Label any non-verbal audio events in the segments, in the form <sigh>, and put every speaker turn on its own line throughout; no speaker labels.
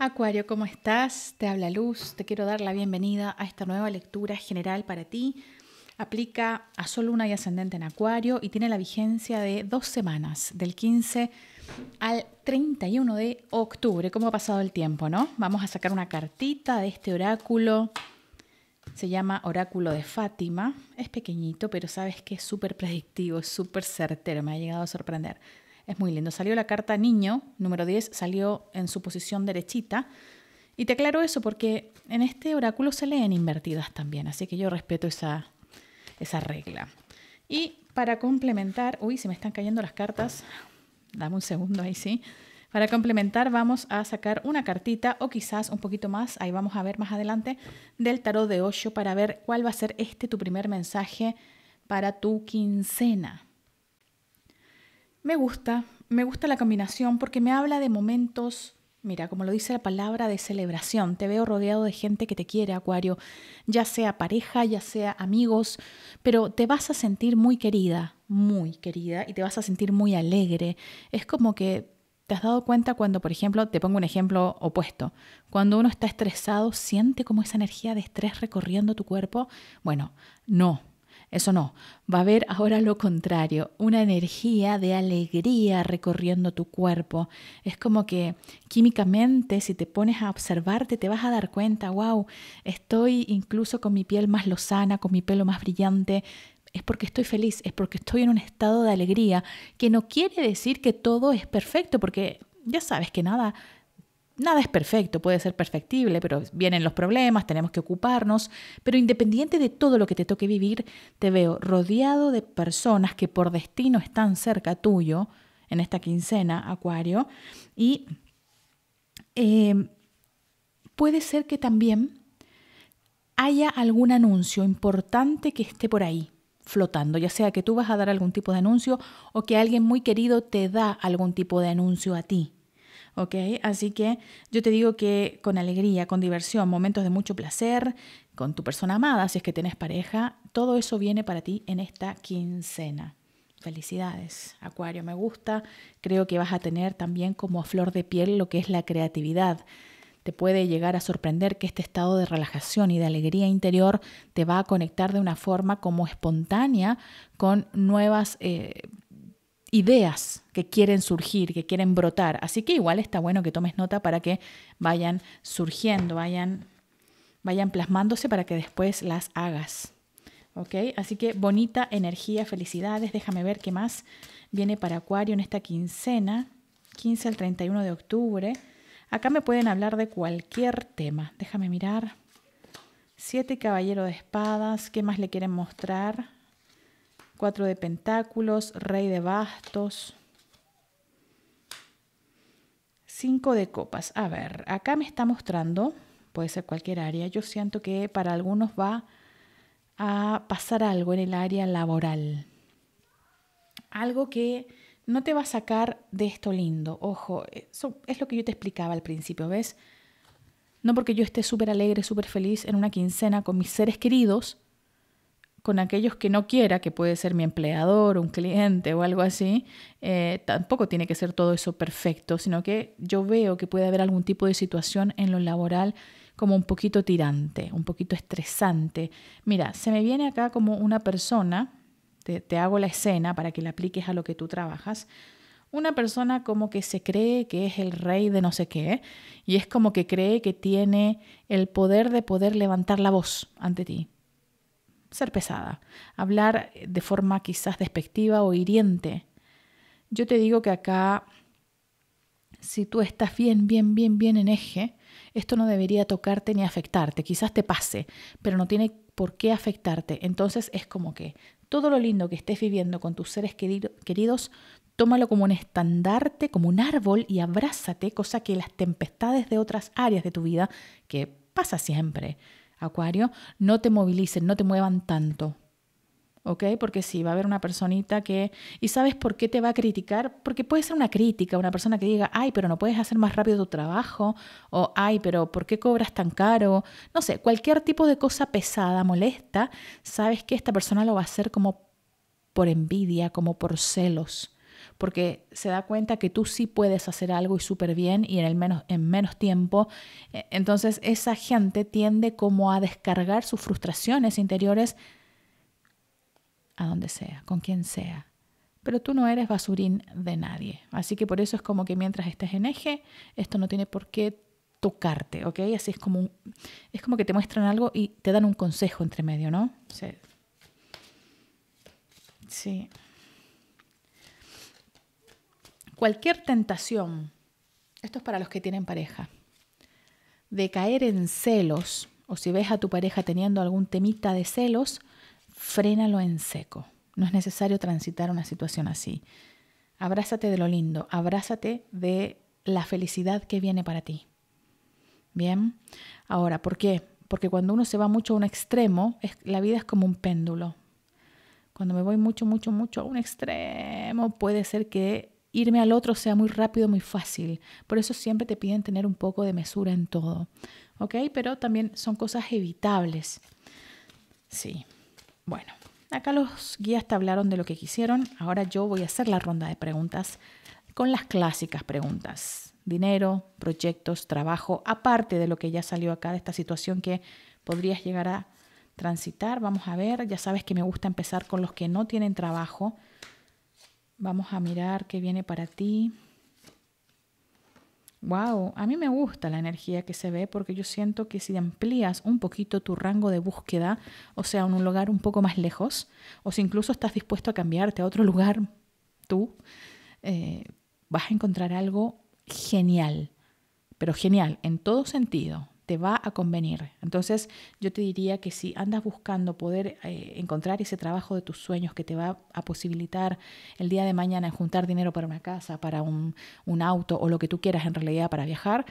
Acuario, ¿cómo estás? Te habla Luz, te quiero dar la bienvenida a esta nueva lectura general para ti. Aplica a Sol, Luna y Ascendente en Acuario y tiene la vigencia de dos semanas, del 15 al 31 de octubre. ¿Cómo ha pasado el tiempo, no? Vamos a sacar una cartita de este oráculo. Se llama Oráculo de Fátima. Es pequeñito, pero sabes que es súper predictivo, súper certero. Me ha llegado a sorprender. Es muy lindo. Salió la carta niño, número 10, salió en su posición derechita. Y te aclaro eso porque en este oráculo se leen invertidas también, así que yo respeto esa, esa regla. Y para complementar, uy, se me están cayendo las cartas, dame un segundo ahí sí. Para complementar vamos a sacar una cartita o quizás un poquito más, ahí vamos a ver más adelante, del tarot de Osho para ver cuál va a ser este tu primer mensaje para tu quincena. Me gusta, me gusta la combinación porque me habla de momentos, mira, como lo dice la palabra, de celebración. Te veo rodeado de gente que te quiere, Acuario, ya sea pareja, ya sea amigos, pero te vas a sentir muy querida, muy querida y te vas a sentir muy alegre. Es como que ¿Te has dado cuenta cuando, por ejemplo, te pongo un ejemplo opuesto, cuando uno está estresado, siente como esa energía de estrés recorriendo tu cuerpo? Bueno, no, eso no, va a haber ahora lo contrario, una energía de alegría recorriendo tu cuerpo. Es como que químicamente, si te pones a observarte, te vas a dar cuenta, wow, estoy incluso con mi piel más lozana, con mi pelo más brillante, es porque estoy feliz, es porque estoy en un estado de alegría, que no quiere decir que todo es perfecto, porque ya sabes que nada nada es perfecto, puede ser perfectible, pero vienen los problemas, tenemos que ocuparnos, pero independiente de todo lo que te toque vivir, te veo rodeado de personas que por destino están cerca tuyo en esta quincena, Acuario, y eh, puede ser que también haya algún anuncio importante que esté por ahí flotando, ya sea que tú vas a dar algún tipo de anuncio o que alguien muy querido te da algún tipo de anuncio a ti. ¿ok? Así que yo te digo que con alegría, con diversión, momentos de mucho placer, con tu persona amada, si es que tenés pareja, todo eso viene para ti en esta quincena. Felicidades, Acuario, me gusta. Creo que vas a tener también como flor de piel lo que es la creatividad. Te puede llegar a sorprender que este estado de relajación y de alegría interior te va a conectar de una forma como espontánea con nuevas eh, ideas que quieren surgir, que quieren brotar. Así que igual está bueno que tomes nota para que vayan surgiendo, vayan, vayan plasmándose para que después las hagas. ¿Ok? Así que bonita energía, felicidades. Déjame ver qué más viene para Acuario en esta quincena, 15 al 31 de octubre. Acá me pueden hablar de cualquier tema. Déjame mirar. Siete caballero de espadas. ¿Qué más le quieren mostrar? cuatro de pentáculos, rey de bastos, cinco de copas. A ver, acá me está mostrando, puede ser cualquier área, yo siento que para algunos va a pasar algo en el área laboral, algo que no te va a sacar de esto lindo. Ojo, eso es lo que yo te explicaba al principio, ¿ves? No porque yo esté súper alegre, súper feliz en una quincena con mis seres queridos, con aquellos que no quiera, que puede ser mi empleador, un cliente o algo así, eh, tampoco tiene que ser todo eso perfecto, sino que yo veo que puede haber algún tipo de situación en lo laboral como un poquito tirante, un poquito estresante. Mira, se me viene acá como una persona, te, te hago la escena para que la apliques a lo que tú trabajas, una persona como que se cree que es el rey de no sé qué y es como que cree que tiene el poder de poder levantar la voz ante ti ser pesada, hablar de forma quizás despectiva o hiriente. Yo te digo que acá, si tú estás bien, bien, bien, bien en eje, esto no debería tocarte ni afectarte. Quizás te pase, pero no tiene por qué afectarte. Entonces es como que todo lo lindo que estés viviendo con tus seres queridos, tómalo como un estandarte, como un árbol y abrázate, cosa que las tempestades de otras áreas de tu vida, que pasa siempre, Acuario, no te movilicen, no te muevan tanto. ¿Ok? Porque si va a haber una personita que... ¿Y sabes por qué te va a criticar? Porque puede ser una crítica, una persona que diga, ay, pero no puedes hacer más rápido tu trabajo, o ay, pero ¿por qué cobras tan caro? No sé, cualquier tipo de cosa pesada, molesta, sabes que esta persona lo va a hacer como por envidia, como por celos porque se da cuenta que tú sí puedes hacer algo y súper bien y en, el menos, en menos tiempo. E, entonces esa gente tiende como a descargar sus frustraciones interiores a donde sea, con quien sea. Pero tú no eres basurín de nadie. Así que por eso es como que mientras estés en eje, esto no tiene por qué tocarte, ¿ok? Así es como, es como que te muestran algo y te dan un consejo entre medio, ¿no? Sí. sí. Cualquier tentación, esto es para los que tienen pareja, de caer en celos, o si ves a tu pareja teniendo algún temita de celos, frénalo en seco. No es necesario transitar una situación así. Abrázate de lo lindo, abrázate de la felicidad que viene para ti. Bien, ahora, ¿por qué? Porque cuando uno se va mucho a un extremo, la vida es como un péndulo. Cuando me voy mucho, mucho, mucho a un extremo, puede ser que irme al otro sea muy rápido, muy fácil. Por eso siempre te piden tener un poco de mesura en todo. ¿Ok? Pero también son cosas evitables. Sí. Bueno, acá los guías te hablaron de lo que quisieron. Ahora yo voy a hacer la ronda de preguntas con las clásicas preguntas. Dinero, proyectos, trabajo, aparte de lo que ya salió acá de esta situación que podrías llegar a transitar. Vamos a ver, ya sabes que me gusta empezar con los que no tienen trabajo Vamos a mirar qué viene para ti. Wow, a mí me gusta la energía que se ve porque yo siento que si amplías un poquito tu rango de búsqueda, o sea, en un lugar un poco más lejos, o si incluso estás dispuesto a cambiarte a otro lugar, tú eh, vas a encontrar algo genial, pero genial en todo sentido, te va a convenir. Entonces yo te diría que si andas buscando poder eh, encontrar ese trabajo de tus sueños que te va a posibilitar el día de mañana juntar dinero para una casa, para un, auto o lo que tú quieras en realidad para viajar,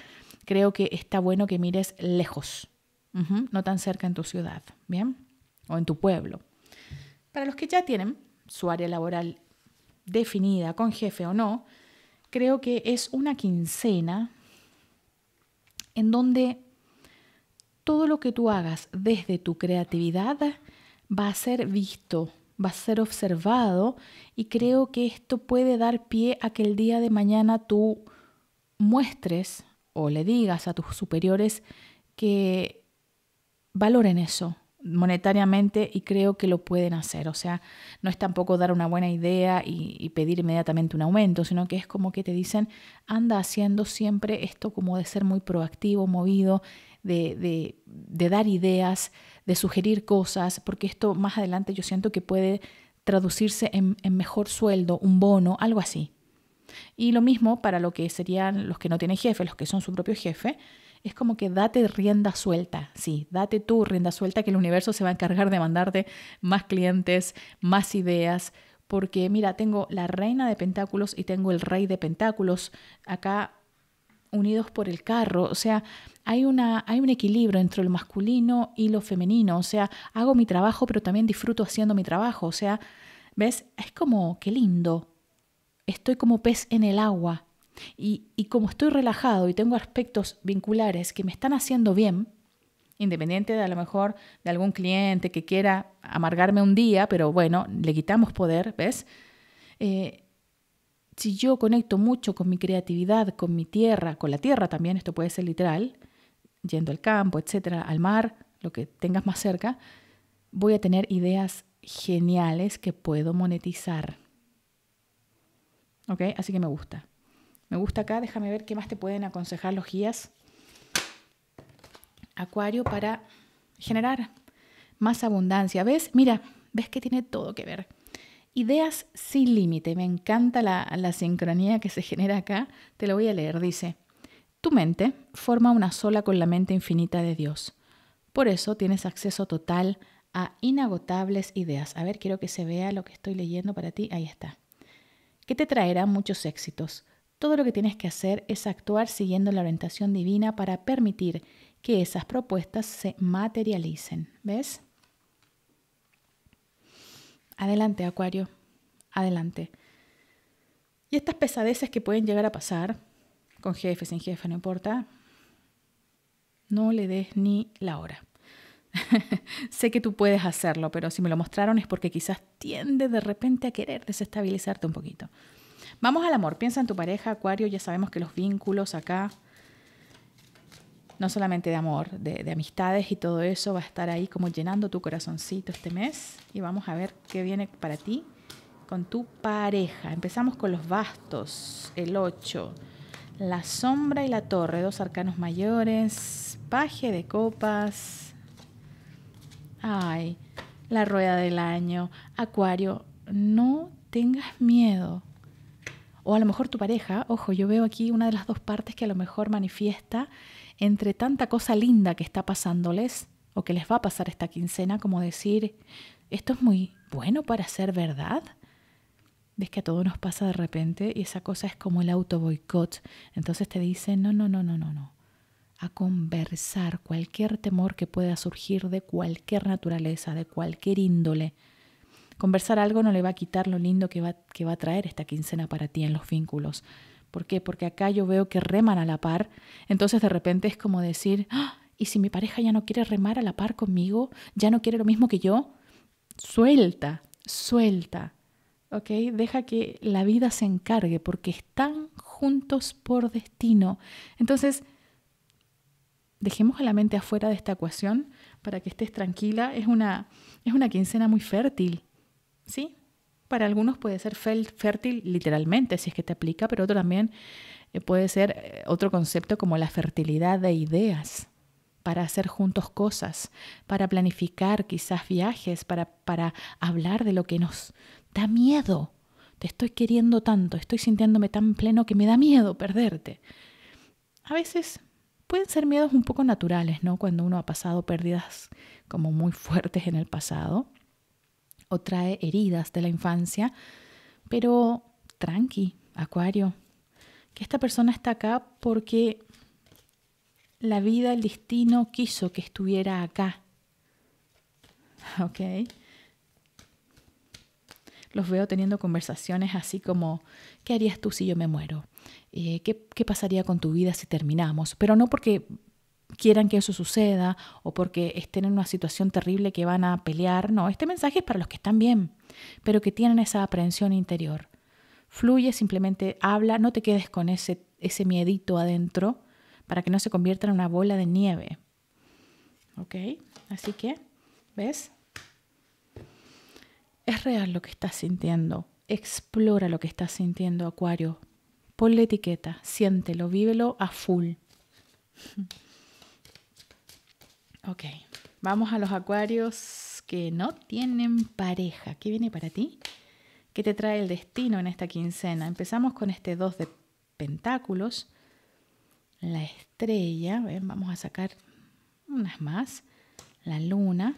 creo que está bueno que mires lejos, no tan cerca en tu ciudad, ¿bien? O en tu pueblo. Para los que ya tienen su área laboral definida, con jefe o no, creo que es una quincena en donde todo lo que tú hagas desde tu creatividad va a ser visto, va a ser observado y creo que esto puede dar pie a que el día de mañana tú muestres o le digas a tus superiores que valoren eso, monetariamente y creo que lo pueden hacer. O sea, no es tampoco dar una buena idea y, pedir inmediatamente un aumento, sino que es como que te dicen, anda haciendo siempre esto como de ser muy proactivo, movido, de, de, dar ideas, de sugerir cosas, porque esto más adelante yo siento que puede traducirse en, en mejor sueldo, un bono, algo así. Y lo mismo para lo que serían los que no tienen jefe, los que son su propio jefe es como que date rienda suelta, sí, date tú rienda suelta que el universo se va a encargar de mandarte más clientes, más ideas, porque mira, tengo la reina de pentáculos y tengo el rey de pentáculos acá unidos por el carro, o sea, hay, una, hay un equilibrio entre lo masculino y lo femenino, o sea, hago mi trabajo pero también disfruto haciendo mi trabajo, o sea, ¿ves? Es como, qué lindo, estoy como pez en el agua, y, como estoy relajado y tengo aspectos vinculares que me están haciendo bien, independiente de a lo mejor de algún cliente que quiera amargarme un día, pero bueno, le quitamos poder, ¿ves? Eh, si yo conecto mucho con mi creatividad, con mi tierra, con la tierra también, esto puede ser literal, yendo al campo, etcétera, al mar, lo que tengas más cerca, voy a tener ideas geniales que puedo monetizar. ¿Ok? Así que me gusta. Me gusta acá, déjame ver qué más te pueden aconsejar los guías. Acuario para generar más abundancia. ¿Ves? Mira, ves que tiene todo que ver. Ideas sin límite. Me encanta la, la sincronía que se genera acá. Te lo voy a leer. Dice, tu mente forma una sola con la mente infinita de Dios. Por eso tienes acceso total a inagotables ideas. A ver, quiero que se vea lo que estoy leyendo para ti. Ahí está. Que te traerá muchos éxitos todo lo que tienes que hacer es actuar siguiendo la orientación divina para permitir que esas propuestas se materialicen. ¿Ves? Adelante, Acuario. Adelante. Y estas pesadeces que pueden llegar a pasar, con jefe, sin jefe, no importa, no le des ni la hora. <laughs> sé que tú puedes hacerlo, pero si me lo mostraron es porque quizás tiende de repente a querer desestabilizarte un poquito. Vamos al amor. Piensa en tu pareja, Acuario. Ya sabemos que los vínculos acá, no solamente de amor, de, amistades y todo eso, va a estar ahí como llenando tu corazoncito este mes. Y vamos a ver qué viene para ti con tu pareja. Empezamos con los bastos, el 8. La sombra y la torre, dos arcanos mayores, paje de copas. Ay, la rueda del año. Acuario, no tengas miedo. O a lo mejor tu pareja, ojo, yo veo aquí una de las dos partes que a lo mejor manifiesta entre tanta cosa linda que está pasándoles o que les va a pasar esta quincena, como decir, esto es muy bueno para ser verdad. Ves que a todo nos pasa de repente y esa cosa es como el auto boicot. Entonces te dicen, no, no, no, no, no, no. A conversar cualquier temor que pueda surgir de cualquier naturaleza, de cualquier índole Conversar algo no le va a quitar lo lindo que va, que va a traer esta quincena para ti en los vínculos. ¿Por qué? Porque acá yo veo que reman a la par, entonces de repente es como decir, ah, ¿y si mi pareja ya no quiere remar a la par conmigo? ¿Ya no quiere lo mismo que yo? Suelta, suelta, ¿ok? Deja que la vida se encargue porque están juntos por destino. Entonces, dejemos a la mente afuera de esta ecuación para que estés tranquila. Es una, es una quincena muy fértil. ¿sí? Para algunos puede ser fértil literalmente, si es que te aplica, pero otro también eh, puede ser eh, otro concepto como la fertilidad de ideas, para hacer juntos cosas, para planificar quizás viajes, para, para hablar de lo que nos da miedo. Te estoy queriendo tanto, estoy sintiéndome tan pleno que me da miedo perderte. A veces pueden ser miedos un poco naturales, ¿no? Cuando uno ha pasado pérdidas como muy fuertes en el pasado o trae heridas de la infancia, pero tranqui, Acuario, que esta persona está acá porque la vida, el destino quiso que estuviera acá. ¿Ok? Los veo teniendo conversaciones así como, ¿qué harías tú si yo me muero? Eh, ¿Qué pasaría con tu vida si terminamos? Pero no porque quieran que eso suceda o porque estén en una situación terrible que van a pelear. No, este mensaje es para los que están bien, pero que tienen esa aprehensión interior. Fluye, simplemente habla, no te quedes con ese, ese miedito adentro para que no se convierta en una bola de nieve. ¿Ok? Así que, ¿ves? Es real lo que estás sintiendo. Explora lo que estás sintiendo, Acuario. Ponle etiqueta, siéntelo, vívelo a full. <laughs> Ok, vamos a los acuarios que no tienen pareja. ¿Qué viene para ti? ¿Qué te trae el destino en esta quincena? Empezamos con este 2 de pentáculos, la estrella, vamos a sacar unas más, la luna,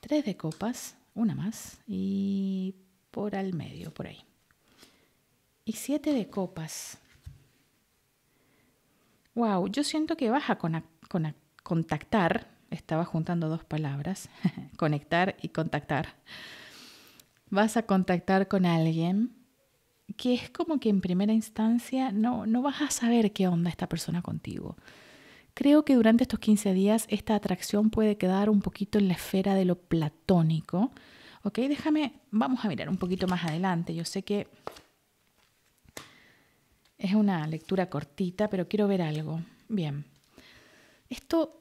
3 de copas, una más y por al medio, por ahí. Y 7 de copas. Wow, yo siento que baja con, con contactar, estaba juntando dos palabras, <laughs> conectar y contactar, vas a contactar con alguien que es como que en primera instancia no, no vas a saber qué onda esta persona contigo. Creo que durante estos 15 días esta atracción puede quedar un poquito en la esfera de lo platónico. Ok, déjame, vamos a mirar un poquito más adelante. Yo sé que es una lectura cortita, pero quiero ver algo. Bien, esto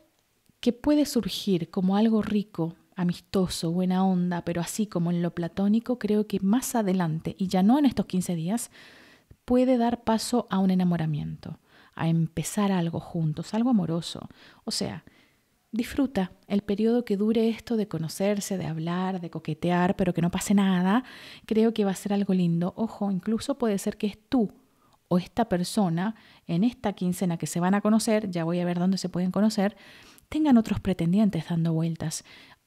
que puede surgir como algo rico, amistoso, buena onda, pero así como en lo platónico, creo que más adelante, y ya no en estos 15 días, puede dar paso a un enamoramiento, a empezar algo juntos, algo amoroso. O sea, disfruta el periodo que dure esto de conocerse, de hablar, de coquetear, pero que no pase nada. Creo que va a ser algo lindo. Ojo, incluso puede ser que es tú o esta persona en esta quincena que se van a conocer, ya voy a ver dónde se pueden conocer, tengan otros pretendientes dando vueltas.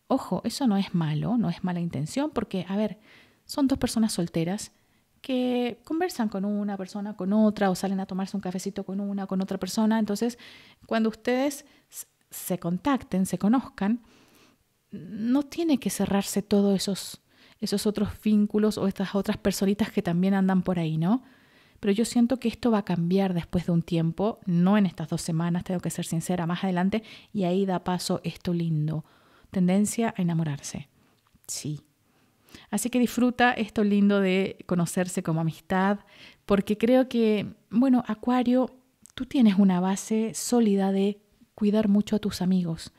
Ojo, eso no es malo, no es mala intención, porque, a ver, son dos personas solteras que conversan con una persona, con otra, o salen a tomarse un cafecito con una, con otra persona. Entonces, cuando ustedes se contacten, se conozcan, no tiene que cerrarse todos esos, esos otros vínculos o estas otras personitas que también andan por ahí, ¿no? pero yo siento que esto va a cambiar después de un tiempo, no en estas dos semanas, tengo que ser sincera, más adelante, y ahí da paso esto lindo, tendencia a enamorarse. Sí. Así que disfruta esto lindo de conocerse como amistad, porque creo que, bueno, Acuario, tú tienes una base sólida de cuidar mucho a tus amigos.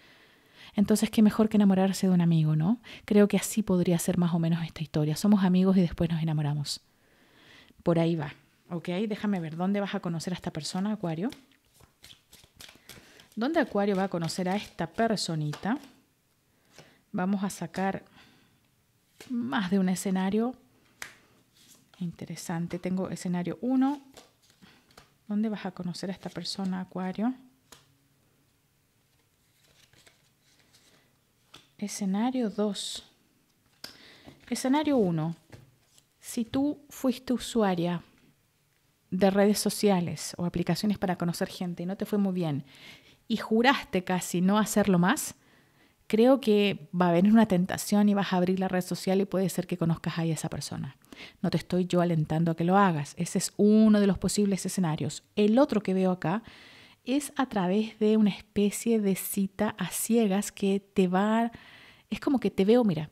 Entonces, qué mejor que enamorarse de un amigo, ¿no? Creo que así podría ser más o menos esta historia. Somos amigos y después nos enamoramos. Por ahí va. Ok, déjame ver, ¿dónde vas a conocer a esta persona, Acuario? ¿Dónde Acuario va a conocer a esta personita? Vamos a sacar más de un escenario. Interesante, tengo escenario 1. ¿Dónde vas a conocer a esta persona, Acuario? Escenario 2. Escenario 1. Si tú fuiste usuaria de redes sociales o aplicaciones para conocer gente y no te fue muy bien y juraste casi no hacerlo más, creo que va a venir una tentación y vas a abrir la red social y puede ser que conozcas ahí a esa persona. No te estoy yo alentando a que lo hagas. Ese es uno de los posibles escenarios. El otro que veo acá es a través de una especie de cita a ciegas que te va... Es como que te veo, mira,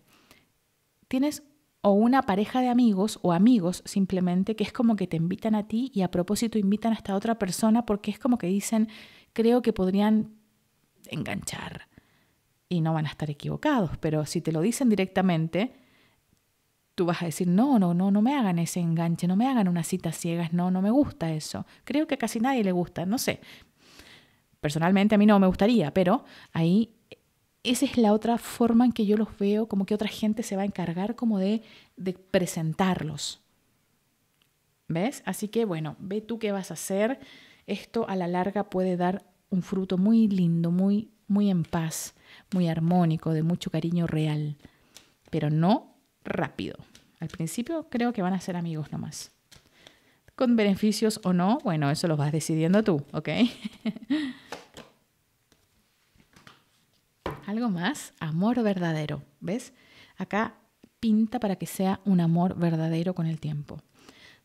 tienes o una pareja de amigos o amigos simplemente que es como que te invitan a ti y a propósito invitan a esta otra persona porque es como que dicen, creo que podrían enganchar. Y no van a estar equivocados, pero si te lo dicen directamente, tú vas a decir, no, no, no, no me hagan ese enganche, no me hagan unas citas ciegas, no, no me gusta eso. Creo que casi nadie le gusta, no sé. Personalmente a mí no me gustaría, pero ahí esa es la otra forma en que yo los veo, como que otra gente se va a encargar como de, presentarlos. ¿Ves? Así que bueno, ve tú qué vas a hacer. Esto a la larga puede dar un fruto muy lindo, muy, muy en paz, muy armónico, de mucho cariño real, pero no rápido. Al principio creo que van a ser amigos nomás. Con beneficios o no, bueno, eso lo vas decidiendo tú, ¿ok? <laughs> algo más, amor verdadero. ¿Ves? Acá pinta para que sea un amor verdadero con el tiempo.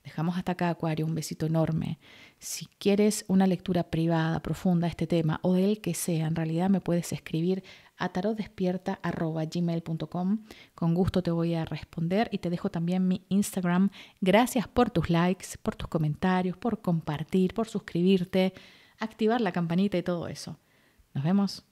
Dejamos hasta acá, Acuario, un besito enorme. Si quieres una lectura privada, profunda de este tema o del que sea, en realidad me puedes escribir a tarotdespierta.gmail.com. Con gusto te voy a responder y te dejo también mi Instagram. Gracias por tus likes, por tus comentarios, por compartir, por suscribirte, activar la campanita y todo eso. Nos vemos.